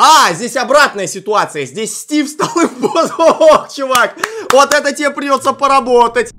А, здесь обратная ситуация. Здесь Стив стал им Ох, чувак, вот это тебе придется поработать.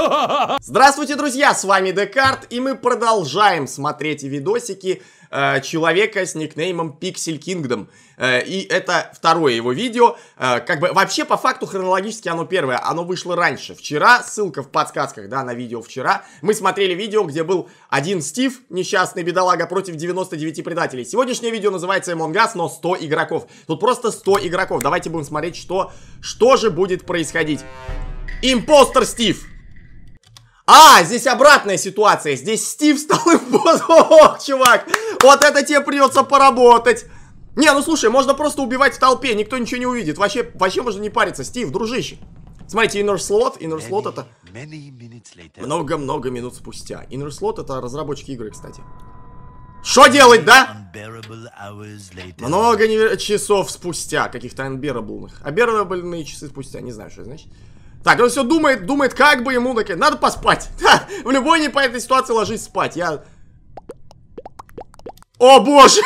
Здравствуйте, друзья, с вами Декарт, и мы продолжаем смотреть видосики э, человека с никнеймом Pixel Kingdom. Э, и это второе его видео. Э, как бы вообще по факту хронологически оно первое. Оно вышло раньше. Вчера, ссылка в подсказках, да, на видео вчера. Мы смотрели видео, где был один Стив, несчастный бедолага, против 99 предателей. Сегодняшнее видео называется Among Us, но 100 игроков. Тут просто 100 игроков. Давайте будем смотреть, что, что же будет происходить. Импостер Стив! А, здесь обратная ситуация. Здесь Стив стал им чувак, вот это тебе придется поработать. Не, ну слушай, можно просто убивать в толпе, никто ничего не увидит. Вообще, вообще можно не париться. Стив, дружище. Смотрите, Inner Slot, Inner Slot это... Много-много минут спустя. Inner Slot это разработчики игры, кстати. Что делать, да? Много часов спустя, каких-то unbearable. Оберабельные часы спустя, не знаю, что значит. Так, он все думает, думает, как бы ему такие. Надо поспать. в любой по этой ситуации ложись спать. Я... О боже!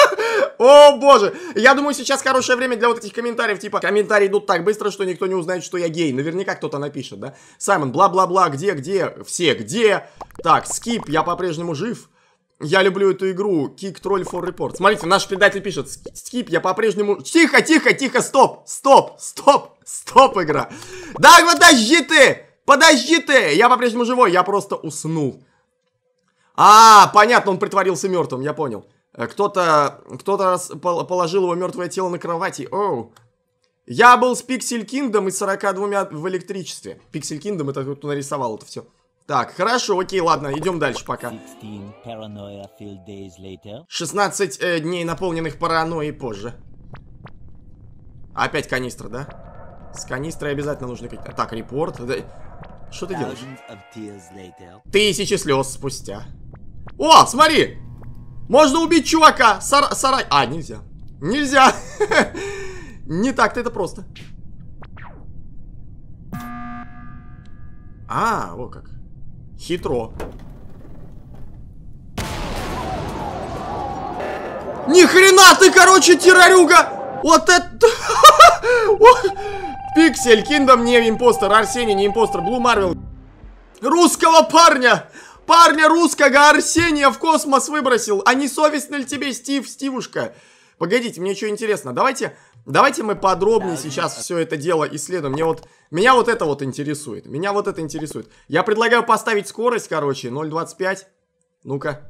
О боже! Я думаю, сейчас хорошее время для вот этих комментариев, типа, комментарии идут так быстро, что никто не узнает, что я гей. Наверняка кто-то напишет, да? Саймон, бла-бла-бла, где, где, все, где? Так, скип, я по-прежнему жив. Я люблю эту игру. Kick Troll for Report. Смотрите, наш предатель пишет. Скип, я по-прежнему... Тихо, тихо, тихо, стоп, стоп, стоп, стоп, игра. Да, подожди ты, подожди ты. Я по-прежнему живой, я просто уснул. А, понятно, он притворился мертвым, я понял. Э, кто-то кто-то положил его мертвое тело на кровати. Оу. Я был с Пиксель Киндом и 42 в электричестве. Пиксель Киндом это кто нарисовал это все. Так, хорошо, окей, ладно, идем дальше пока. 16 э, дней наполненных паранойей позже. Опять канистра, да? С канистрой обязательно нужно какие-то... Так, репорт. Да... Что ты делаешь? Тысячи слез спустя. О, смотри! Можно убить чувака! Сар... Сарай... А, нельзя. Нельзя! Не так-то это просто. А, вот как. Хитро. Ни хрена ты, короче, террорюга! Вот это... Пиксель, Киндом не импостер, Арсений не импостер, Блу Марвел. Русского парня! Парня русского Арсения в космос выбросил! А не совестно ли тебе, Стив, Стивушка? Погодите, мне что интересно. Давайте Давайте мы подробнее сейчас все это дело исследуем. Мне вот, меня вот это вот интересует. Меня вот это интересует. Я предлагаю поставить скорость, короче, 0.25. Ну-ка.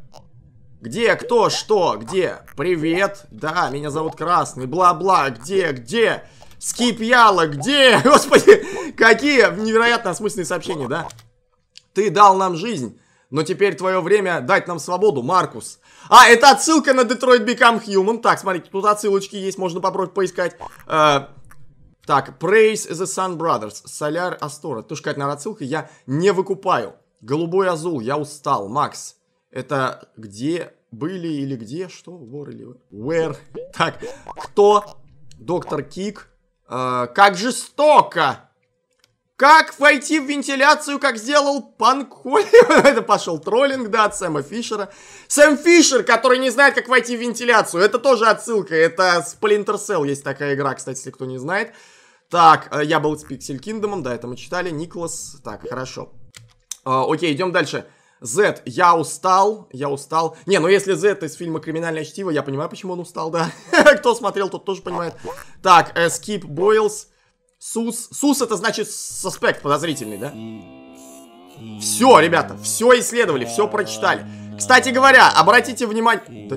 Где, кто, что, где? Привет. Да, меня зовут Красный. Бла-бла. Где, где? Скипьяла, где? Господи, какие невероятно осмысленные сообщения, да? Ты дал нам жизнь. Но теперь твое время дать нам свободу, Маркус. А, это отсылка на Detroit Become Human. Так, смотрите, тут отсылочки есть, можно попробовать поискать. Э, так, Praise the Sun Brothers, Соляр Астора. Тоже какая-то, наверное, отсылка. Я не выкупаю. Голубой Азул, я устал. Макс, это где были или где? Что? Where или... Where? Так, кто? Доктор Кик. Э, как жестоко! Как войти в вентиляцию, как сделал Панколь? это пошел троллинг, да, от Сэма Фишера. Сэм Фишер, который не знает, как войти в вентиляцию. Это тоже отсылка. Это Splinter Cell есть такая игра, кстати, если кто не знает. Так, э, я был с Пиксель Киндомом, да, это мы читали. Николас, так, хорошо. А, окей, идем дальше. Z, я устал, я устал. Не, ну если Z из фильма «Криминальное чтиво», я понимаю, почему он устал, да. Кто смотрел, тот тоже понимает. Так, э, Skip Boils. Сус. Сус это значит соспект подозрительный, да? Все, ребята, все исследовали, все прочитали. Кстати говоря, обратите внимание...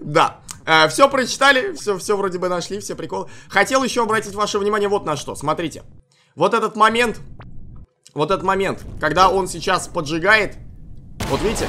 Да... Э, все прочитали, все, все вроде бы нашли, все приколы. Хотел еще обратить ваше внимание вот на что. Смотрите. Вот этот момент. Вот этот момент, когда он сейчас поджигает. Вот видите?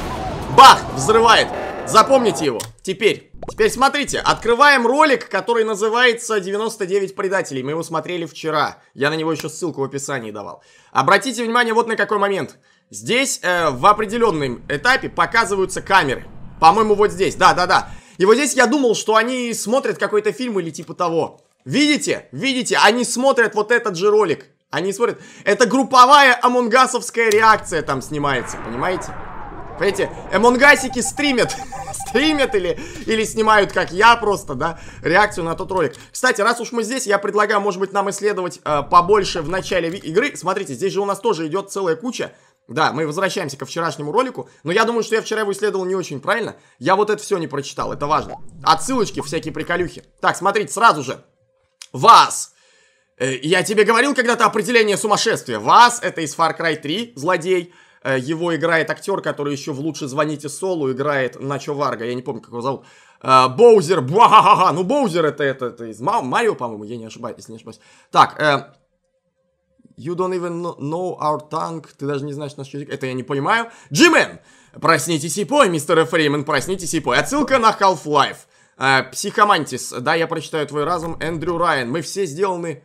Бах! Взрывает. Запомните его. Теперь. Теперь смотрите, открываем ролик, который называется «99 предателей». Мы его смотрели вчера. Я на него еще ссылку в описании давал. Обратите внимание вот на какой момент. Здесь э, в определенном этапе показываются камеры. По-моему, вот здесь. Да-да-да. И вот здесь я думал, что они смотрят какой-то фильм или типа того. Видите? Видите? Они смотрят вот этот же ролик. Они смотрят. Это групповая амонгасовская реакция там снимается, понимаете? эти эмонгасики стримят. стримят или, или снимают, как я просто, да, реакцию на тот ролик. Кстати, раз уж мы здесь, я предлагаю, может быть, нам исследовать э, побольше в начале игры. Смотрите, здесь же у нас тоже идет целая куча да, мы возвращаемся ко вчерашнему ролику, но я думаю, что я вчера его исследовал не очень правильно. Я вот это все не прочитал, это важно. Отсылочки всякие приколюхи. Так, смотрите, сразу же. Вас! Э, я тебе говорил когда-то определение сумасшествия. Вас, это из Far Cry 3, злодей. Э, его играет актер, который еще в «Лучше звоните Солу» играет Начо Варга. Я не помню, как его зовут. Э, Боузер, буа-ха-ха-ха, Ну, Боузер это, это, это из Марио, по-моему, я не ошибаюсь, если не ошибаюсь. Так, э, You don't even know our tongue. Ты даже не знаешь наш язык. Это я не понимаю. Джимен! Проснитесь и пой, мистер Фреймен, проснитесь и пой. Отсылка на Half-Life. Э, Психомантис. Да, я прочитаю твой разум. Эндрю Райан. Мы все сделаны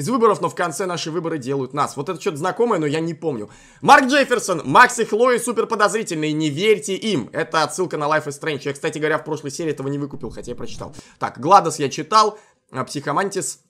из выборов, но в конце наши выборы делают нас. Вот это что-то знакомое, но я не помню. Марк Джефферсон, Макс и Хлои супер подозрительные, не верьте им. Это отсылка на Life is Strange. Я, кстати говоря, в прошлой серии этого не выкупил, хотя я прочитал. Так, Гладос я читал, а Психомантис.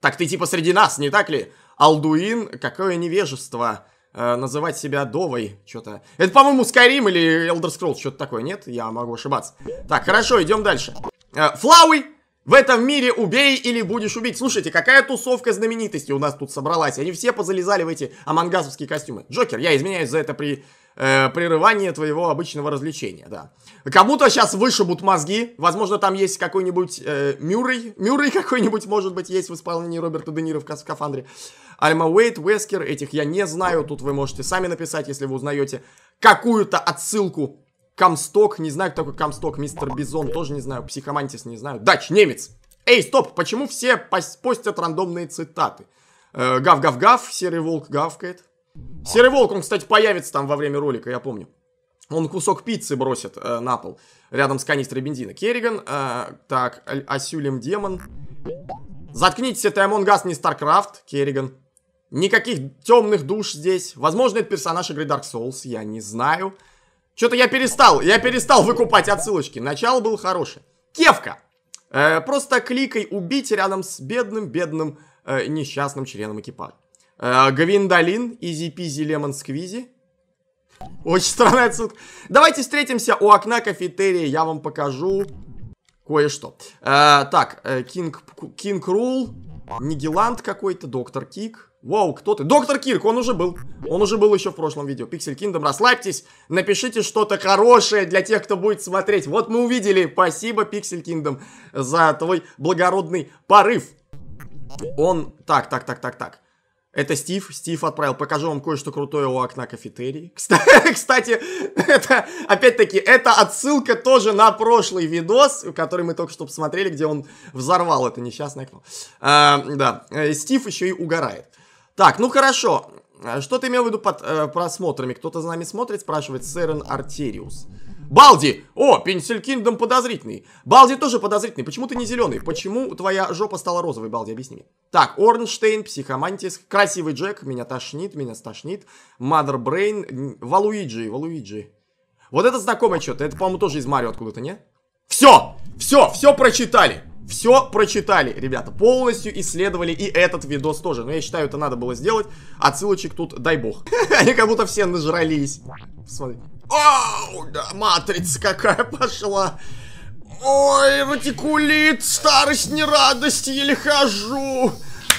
Так ты типа среди нас, не так ли? Алдуин, какое невежество э, называть себя Довой, что-то. Это, по-моему, Skyrim или Elder Scrolls, что-то такое, нет? Я могу ошибаться. Так, хорошо, идем дальше. Э, Флауи, в этом мире убей или будешь убить. Слушайте, какая тусовка знаменитостей у нас тут собралась. Они все позалезали в эти амангасовские костюмы. Джокер, я изменяюсь за это при э, прерывание твоего обычного развлечения, да. Кому-то сейчас вышибут мозги. Возможно, там есть какой-нибудь э, Мюррей. Мюррей какой-нибудь, может быть, есть в исполнении Роберта Де Ниро в скафандре. Альма Уэйт, Уэскер, этих я не знаю. Тут вы можете сами написать, если вы узнаете какую-то отсылку Камсток, не знаю, кто такой Камсток, мистер Бизон, тоже не знаю, Психомантис не знаю. Дач, немец. Эй, стоп, почему все постят рандомные цитаты? Гав-гав-гав, э, серый волк гавкает. Серый волк, он, кстати, появится там во время ролика, я помню. Он кусок пиццы бросит э, на пол, рядом с канистрой бензина. Керриган, э, так, Асюлем демон. Заткнитесь, это Among Us, не Старкрафт, Керриган. Никаких темных душ здесь. Возможно, это персонаж игры Dark Souls, я не знаю. Что-то я перестал, я перестал выкупать отсылочки. Начало было хорошее. Кевка. Э, просто кликай убить рядом с бедным-бедным э, несчастным членом экипажа. Э, Гвиндолин, изи-пизи, лемон-сквизи. Очень странная отсылка. Давайте встретимся у окна кафетерии. Я вам покажу кое-что. Э, так, э, King, King Rule. Нигеланд какой-то, Доктор Кик. Вау, кто ты? Доктор Кирк, он уже был. Он уже был еще в прошлом видео. Пиксель Киндом, расслабьтесь. Напишите что-то хорошее для тех, кто будет смотреть. Вот мы увидели. Спасибо, Пиксель Киндом, за твой благородный порыв. Он... Так, так, так, так, так. Это Стив. Стив отправил. Покажу вам кое-что крутое у окна кафетерии. Кстати, это, опять-таки, это отсылка тоже на прошлый видос, который мы только что посмотрели, где он взорвал это несчастное окно. А, да, э, Стив еще и угорает. Так, ну хорошо. Э, что ты имел в виду под э, просмотрами? Кто-то за нами смотрит, спрашивает Сэрен Артериус. Балди! О, Пенсиль Кингдом подозрительный. Балди тоже подозрительный. Почему ты не зеленый? Почему твоя жопа стала розовой, Балди? Объясни мне. Так, Орнштейн, Психомантис, Красивый Джек, меня тошнит, меня стошнит, Мадер Брейн, Валуиджи, Валуиджи. Вот это знакомое что-то. Это, по-моему, тоже из Марио откуда-то, не? Все! Все, все прочитали! Все прочитали, ребята, полностью исследовали и этот видос тоже. Но я считаю, это надо было сделать. Отсылочек тут, дай бог. Они как будто все нажрались. Смотри. Оу, да, матрица какая пошла. Ой, ватикулит, старость, не радость, еле хожу.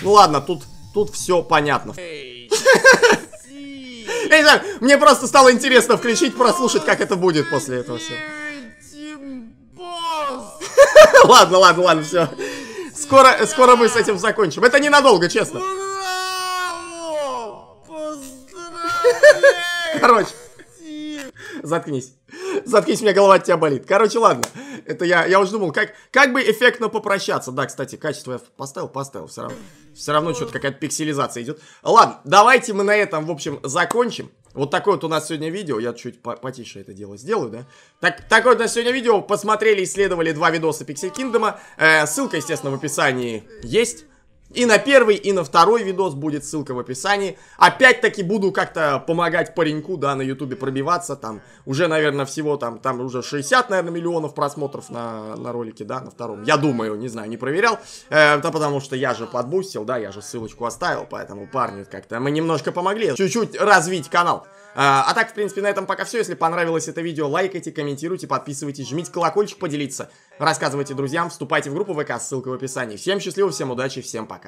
Ну ладно, тут, тут все понятно. Я не знаю, мне просто стало интересно включить, прослушать, как это будет после этого все. Ладно, ладно, ладно, все. Скоро, скоро мы с этим закончим. Это ненадолго, честно. Короче. Заткнись. Заткнись, у меня голова от тебя болит. Короче, ладно. Это я, я уже думал, как, как бы эффектно попрощаться. Да, кстати, качество я поставил, поставил. Все равно, все равно что-то какая-то пикселизация идет. Ладно, давайте мы на этом, в общем, закончим. Вот такое вот у нас сегодня видео. Я чуть по потише это дело сделаю, да? Так, такое вот у нас сегодня видео. Посмотрели, исследовали два видоса Пиксель Киндома. Э, ссылка, естественно, в описании есть. И на первый, и на второй видос будет ссылка в описании. Опять-таки буду как-то помогать пареньку, да, на ютубе пробиваться, там, уже, наверное, всего, там, там уже 60, наверное, миллионов просмотров на, на ролике, да, на втором. Я думаю, не знаю, не проверял, э, да, потому что я же подбустил, да, я же ссылочку оставил, поэтому парню как-то мы немножко помогли, чуть-чуть развить канал. А, а так, в принципе, на этом пока все. Если понравилось это видео, лайкайте, комментируйте, подписывайтесь, жмите колокольчик, поделиться, рассказывайте друзьям, вступайте в группу ВК, ссылка в описании. Всем счастливо, всем удачи, всем пока.